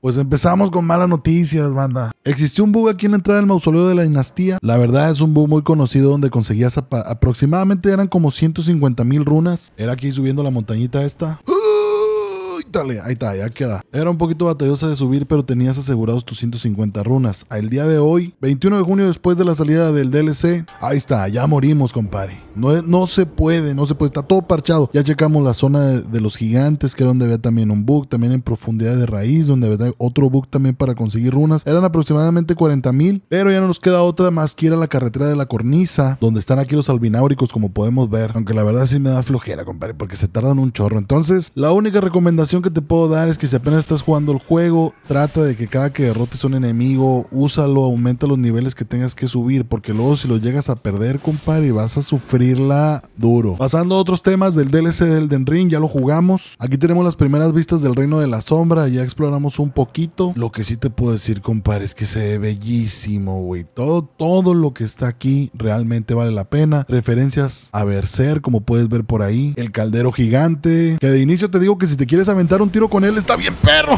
Pues empezamos con malas noticias, banda. Existió un bug aquí en la entrada del mausoleo de la dinastía. La verdad es un bug muy conocido donde conseguías aproximadamente eran como 150 mil runas. Era aquí subiendo la montañita esta. Ahí está, ya queda. Era un poquito batallosa de subir, pero tenías asegurados tus 150 runas. Al día de hoy, 21 de junio después de la salida del DLC, ahí está, ya morimos, compadre. No, no se puede, no se puede, está todo parchado. Ya checamos la zona de, los gigantes, que era donde había también un bug, también en profundidad de raíz, donde había otro bug también para conseguir runas. Eran aproximadamente 40 mil, pero ya no nos queda otra más que ir a la carretera de la cornisa, donde están aquí los albináuricos, como podemos ver. Aunque la verdad sí me da flojera, compadre, porque se tardan un chorro. Entonces, la única recomendación que te puedo dar es que si apenas estás jugando el juego, trata de que cada que derrotes un enemigo, úsalo, aumenta los niveles que tengas que subir, porque luego si lo llegas a perder, compadre, vas a sufrirla duro. Pasando a otros temas del DLC del Den Ring, ya lo jugamos. Aquí tenemos las primeras vistas del Reino de la Sombra, ya exploramos un poquito. Lo que sí te puedo decir, compadre, es que se ve bellísimo, güey. Todo, todo lo que está aquí realmente vale la pena. Referencias a Berser, como puedes ver por ahí. El caldero gigante, que de inicio te digo que si te quieres aventar Dar un tiro con él está bien perro.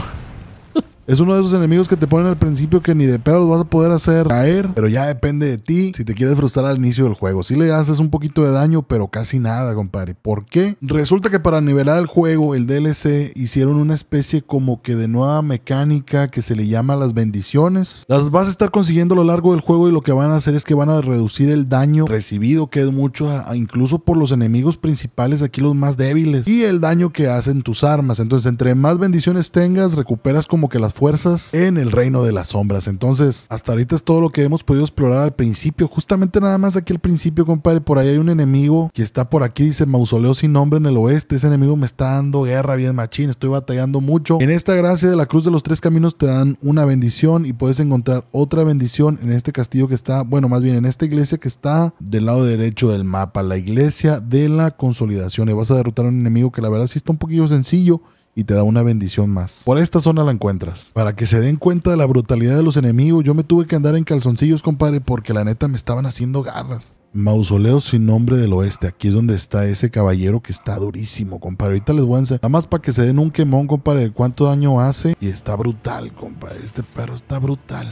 Es uno de esos enemigos que te ponen al principio que ni de pedo los vas a poder hacer caer, pero ya depende de ti si te quieres frustrar al inicio del juego. Si le haces un poquito de daño, pero casi nada, compadre. ¿Por qué? Resulta que para nivelar el juego, el DLC, hicieron una especie como que de nueva mecánica que se le llama las bendiciones. Las vas a estar consiguiendo a lo largo del juego y lo que van a hacer es que van a reducir el daño recibido, que es mucho, incluso por los enemigos principales, aquí los más débiles, y el daño que hacen tus armas. Entonces, entre más bendiciones tengas, recuperas como que las fuerzas en el reino de las sombras. Entonces, hasta ahorita es todo lo que hemos podido explorar al principio. Justamente nada más aquí al principio, compadre, por ahí hay un enemigo que está por aquí, dice mausoleo sin nombre en el oeste. Ese enemigo me está dando guerra bien machín, estoy batallando mucho. En esta gracia de la cruz de los tres caminos te dan una bendición y puedes encontrar otra bendición en este castillo que está, bueno, más bien en esta iglesia que está del lado derecho del mapa, la iglesia de la consolidación. Y vas a derrotar a un enemigo que la verdad sí está un poquillo sencillo y te da una bendición más. Por esta zona la encuentras. Para que se den cuenta de la brutalidad de los enemigos, yo me tuve que andar en calzoncillos, compadre, porque la neta me estaban haciendo garras. Mausoleo sin nombre del oeste. Aquí es donde está ese caballero que está durísimo, compadre. Ahorita les voy a enseñar. Nada más para que se den un quemón, compadre, de cuánto daño hace. Y está brutal, compadre. Este perro está brutal.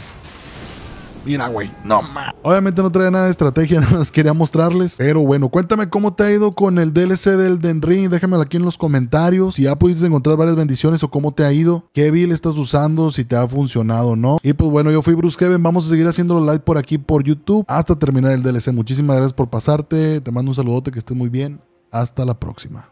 Mira, güey, no más. Obviamente no trae nada de estrategia, nada más quería mostrarles. Pero bueno, cuéntame cómo te ha ido con el DLC del Denry. Déjamelo aquí en los comentarios. Si ya pudiste encontrar varias bendiciones o cómo te ha ido. Qué build estás usando, si te ha funcionado o no. Y pues bueno, yo fui Bruce Kevin. Vamos a seguir haciéndolo live por aquí por YouTube hasta terminar el DLC. Muchísimas gracias por pasarte. Te mando un saludote, que estés muy bien. Hasta la próxima.